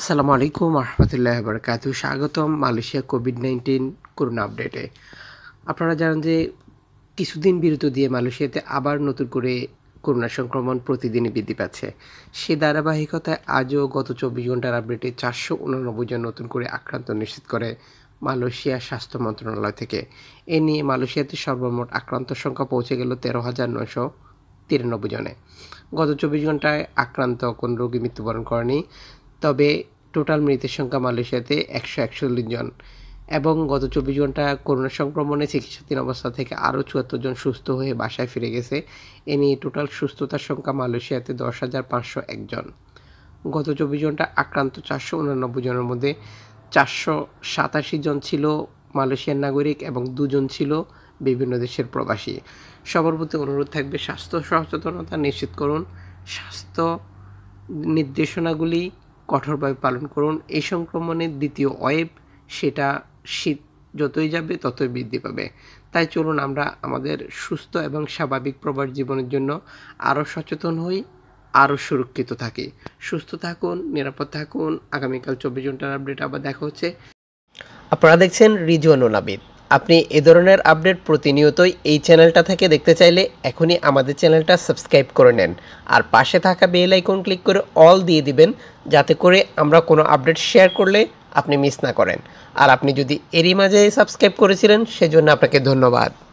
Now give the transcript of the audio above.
আসসালামু আলাইকুম আহমতুল্লাহ বরকাত স্বাগতম মালয়েশিয়া কোভিড নাইন্টিন করোনা আপডেটে আপনারা জানেন যে কিছুদিন বিরত দিয়ে মালয়েশিয়াতে আবার নতুন করে করোনা সংক্রমণ প্রতিদিনই বৃদ্ধি পাচ্ছে সে ধারাবাহিকতায় আজও গত চব্বিশ ঘন্টার আপডেটে চারশো উনানব্বই জন নতুন করে আক্রান্ত নিশ্চিত করে মালয়েশিয়া স্বাস্থ্য মন্ত্রণালয় থেকে এ নিয়ে মালয়েশিয়াতে সর্বমোট আক্রান্ত সংখ্যা পৌঁছে গেল তেরো হাজার নয়শো তিরানব্বই জনে গত চব্বিশ ঘন্টায় আক্রান্ত কোন রোগী মৃত্যুবরণ করেনি তবে টোটাল মৃতের সংখ্যা মালয়েশিয়াতে একশো একচল্লিশ জন এবং গত চব্বিশ ঘন্টা করোনা সংক্রমণে চিকিৎসাধীন অবস্থা থেকে আরও চুয়াত্তর জন সুস্থ হয়ে বাসায় ফিরে গেছে এ নিয়ে টোটাল সুস্থতার সংখ্যা মালয়েশিয়াতে দশ হাজার পাঁচশো একজন গত চব্বিশ ঘন্টা আক্রান্ত চারশো উনানব্বই জনের মধ্যে চারশো সাতাশি জন ছিল মালয়েশিয়ার নাগরিক এবং দুজন ছিল বিভিন্ন দেশের প্রবাসী সবার প্রতি অনুরোধ থাকবে স্বাস্থ্য সচেতনতা নিশ্চিত করুন স্বাস্থ্য নির্দেশনাগুলি কঠোরভাবে পালন করুন এই সংক্রমণের দ্বিতীয় ওয়েব সেটা শীত যতই যাবে ততই বৃদ্ধি পাবে তাই চলুন আমরা আমাদের সুস্থ এবং স্বাভাবিক প্রবাস জীবনের জন্য আরও সচেতন হই আরও সুরক্ষিত থাকি সুস্থ থাকুন নিরাপদ থাকুন আগামীকাল চব্বিশ ঘন্টার আপডেট আবার দেখা হচ্ছে আপনারা দেখছেন রিজওয়ানুল আবিদ আপনি এ ধরনের আপডেট প্রতিনিয়তই এই চ্যানেলটা থেকে দেখতে চাইলে এখনই আমাদের চ্যানেলটা সাবস্ক্রাইব করে নেন আর পাশে থাকা বেল আইকন ক্লিক করে অল দিয়ে দিবেন যাতে করে আমরা কোনো আপডেট শেয়ার করলে আপনি মিস না করেন আর আপনি যদি এরই মাঝে সাবস্ক্রাইব করেছিলেন সেজন্য আপনাকে ধন্যবাদ